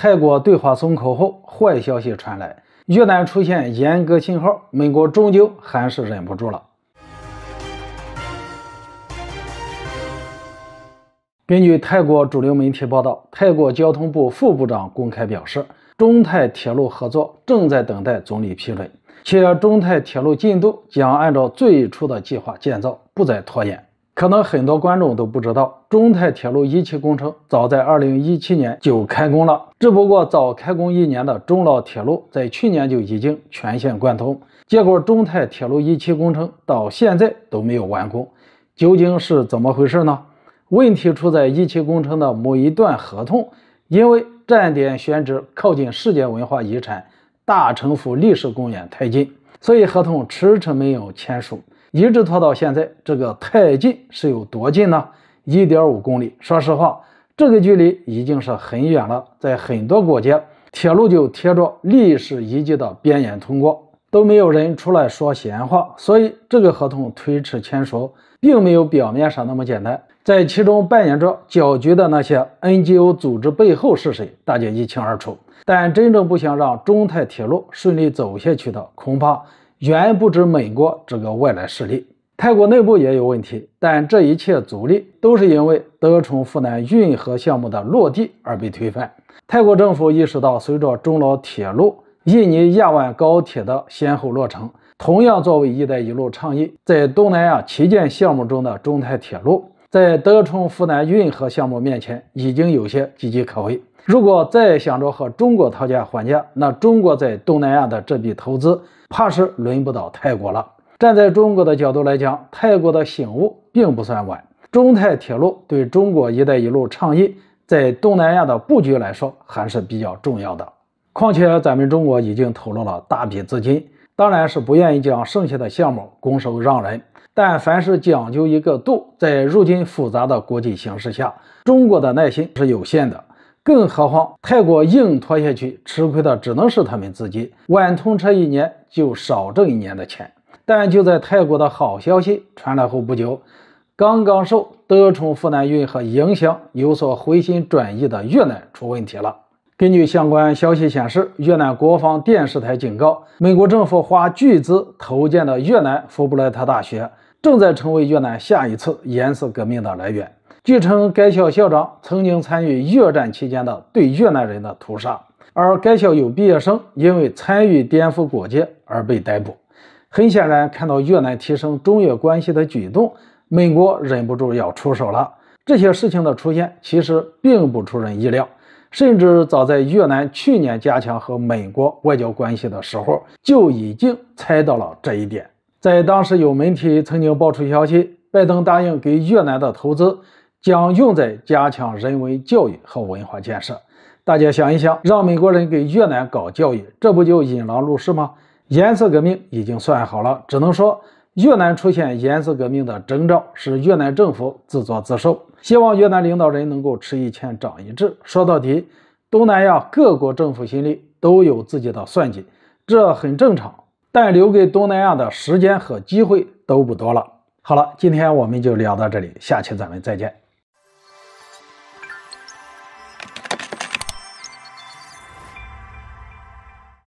泰国对话松口后，坏消息传来，越南出现严格信号，美国终究还是忍不住了。根据泰国主流媒体报道，泰国交通部副部长公开表示，中泰铁路合作正在等待总理批准，且中泰铁路进度将按照最初的计划建造，不再拖延。可能很多观众都不知道，中泰铁路一期工程早在2017年就开工了。只不过早开工一年的中老铁路，在去年就已经全线贯通，结果中泰铁路一期工程到现在都没有完工，究竟是怎么回事呢？问题出在一期工程的某一段合同，因为站点选址靠近世界文化遗产大城府历史公园太近，所以合同迟迟没有签署。一直拖到现在，这个太近是有多近呢？一点五公里。说实话，这个距离已经是很远了。在很多国家，铁路就贴着历史遗迹的边沿通过，都没有人出来说闲话。所以，这个合同推迟签署，并没有表面上那么简单。在其中扮演着搅局的那些 NGO 组织背后是谁，大家一清二楚。但真正不想让中泰铁路顺利走下去的，恐怕……远不止美国这个外来势力，泰国内部也有问题，但这一切阻力都是因为德崇富南运河项目的落地而被推翻。泰国政府意识到，随着中老铁路、印尼亚万高铁的先后落成，同样作为“一带一路”倡议在东南亚旗舰项目中的中泰铁路，在德崇富南运河项目面前已经有些岌岌可危。如果再想着和中国讨价还价，那中国在东南亚的这笔投资，怕是轮不到泰国了。站在中国的角度来讲，泰国的醒悟并不算晚。中泰铁路对中国“一带一路”倡议在东南亚的布局来说，还是比较重要的。况且咱们中国已经投入了大笔资金，当然是不愿意将剩下的项目拱手让人。但凡事讲究一个度，在如今复杂的国际形势下，中国的耐心是有限的。更何况，泰国硬拖下去，吃亏的只能是他们自己。晚通车一年，就少挣一年的钱。但就在泰国的好消息传来后不久，刚刚受德崇富南运河影响有所回心转意的越南出问题了。根据相关消息显示，越南国防电视台警告，美国政府花巨资投建的越南福布莱特大学，正在成为越南下一次颜色革命的来源。据称，该校校长曾经参与越战期间的对越南人的屠杀，而该校有毕业生因为参与颠覆国界而被逮捕。很显然，看到越南提升中越关系的举动，美国忍不住要出手了。这些事情的出现其实并不出人意料，甚至早在越南去年加强和美国外交关系的时候，就已经猜到了这一点。在当时，有媒体曾经爆出消息，拜登答应给越南的投资。将用在加强人文教育和文化建设。大家想一想，让美国人给越南搞教育，这不就引狼入室吗？颜色革命已经算好了，只能说越南出现颜色革命的征兆是越南政府自作自受。希望越南领导人能够吃一堑长一智。说到底，东南亚各国政府心里都有自己的算计，这很正常。但留给东南亚的时间和机会都不多了。好了，今天我们就聊到这里，下期咱们再见。